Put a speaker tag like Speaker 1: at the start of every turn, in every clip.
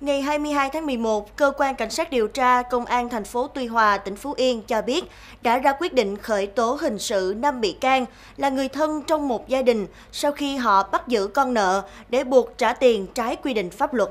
Speaker 1: Ngày 22 tháng 11, cơ quan cảnh sát điều tra công an thành phố Tuy Hòa, tỉnh Phú Yên cho biết đã ra quyết định khởi tố hình sự 5 bị can là người thân trong một gia đình sau khi họ bắt giữ con nợ để buộc trả tiền trái quy định pháp luật.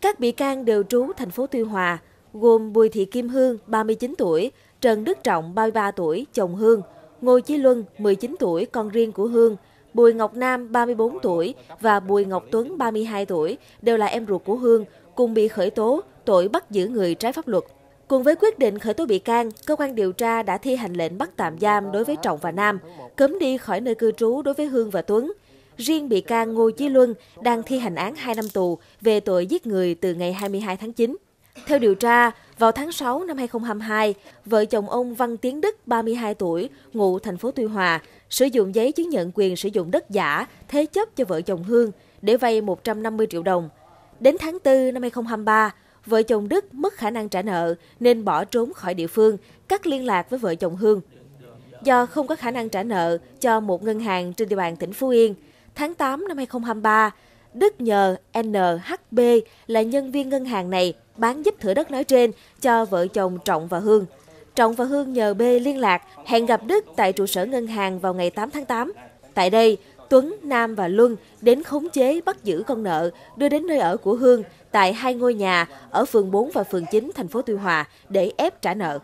Speaker 2: Các bị can đều trú thành phố Tuy Hòa, gồm Bùi Thị Kim Hương, 39 tuổi, Trần Đức Trọng, 33 tuổi, chồng Hương, Ngô Chí Luân, 19 tuổi, con riêng của Hương, Bùi Ngọc Nam 34 tuổi và Bùi Ngọc Tuấn 32 tuổi đều là em ruột của Hương, cùng bị khởi tố tội bắt giữ người trái pháp luật. Cùng với quyết định khởi tố bị can, cơ quan điều tra đã thi hành lệnh bắt tạm giam đối với Trọng và Nam, cấm đi khỏi nơi cư trú đối với Hương và Tuấn. Riêng bị can Ngô Chí Luân đang thi hành án 2 năm tù về tội giết người từ ngày 22 tháng 9. Theo điều tra, vào tháng 6 năm 2022, vợ chồng ông Văn Tiến Đức, 32 tuổi, ngụ thành phố Tuy Hòa, sử dụng giấy chứng nhận quyền sử dụng đất giả thế chấp cho vợ chồng Hương để vay 150 triệu đồng. Đến tháng 4 năm 2023, vợ chồng Đức mất khả năng trả nợ nên bỏ trốn khỏi địa phương, cắt liên lạc với vợ chồng Hương. Do không có khả năng trả nợ cho một ngân hàng trên địa bàn tỉnh Phú Yên, tháng 8 năm 2023, Đức nhờ NHB là nhân viên ngân hàng này bán giúp thửa đất nói trên cho vợ chồng Trọng và Hương. Trọng và Hương nhờ B liên lạc, hẹn gặp Đức tại trụ sở ngân hàng vào ngày 8 tháng 8. Tại đây, Tuấn, Nam và Luân đến khống chế bắt giữ con nợ, đưa đến nơi ở của Hương tại hai ngôi nhà ở phường 4 và phường 9 thành phố Tuy Hòa để ép trả nợ.